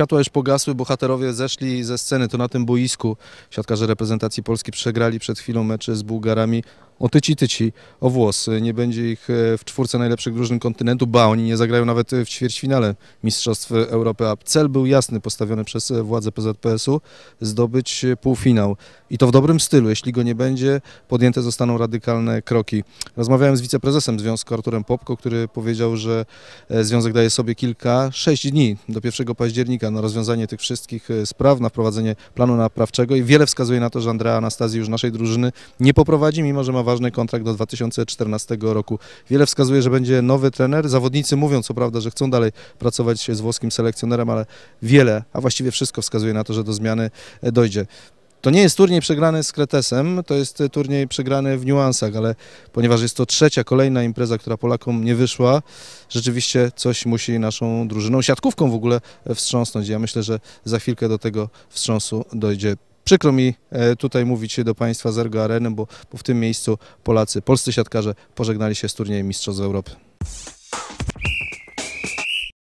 światła już pogasły, bohaterowie zeszli ze sceny, to na tym boisku siatkarze reprezentacji Polski przegrali przed chwilą mecze z Bułgarami o tyci tyci, o włosy, Nie będzie ich e, w czwórce najlepszych drużyn kontynentu, ba, oni nie zagrają nawet e, w ćwierćfinale Mistrzostw Europy, a cel był jasny, postawiony przez e, władze PZPS-u, zdobyć półfinał. I to w dobrym stylu, jeśli go nie będzie, podjęte zostaną radykalne kroki. Rozmawiałem z wiceprezesem związku Arturem Popko, który powiedział, że związek daje sobie kilka, sześć dni do 1 października na rozwiązanie tych wszystkich spraw, na wprowadzenie planu naprawczego i wiele wskazuje na to, że Andrea Anastazji już naszej drużyny nie poprowadzi, mimo że ma poważny kontrakt do 2014 roku. Wiele wskazuje, że będzie nowy trener. Zawodnicy mówią co prawda, że chcą dalej pracować z włoskim selekcjonerem, ale wiele, a właściwie wszystko wskazuje na to, że do zmiany e, dojdzie. To nie jest turniej przegrany z Kretesem, to jest e, turniej przegrany w niuansach, ale ponieważ jest to trzecia, kolejna impreza, która Polakom nie wyszła, rzeczywiście coś musi naszą drużyną, siatkówką w ogóle e, wstrząsnąć. Ja myślę, że za chwilkę do tego wstrząsu dojdzie. Przykro mi e, tutaj mówić do Państwa z Ergo Areny, bo, w tym miejscu Polacy, polscy siatkarze pożegnali się z turniejem Mistrzostw Europy.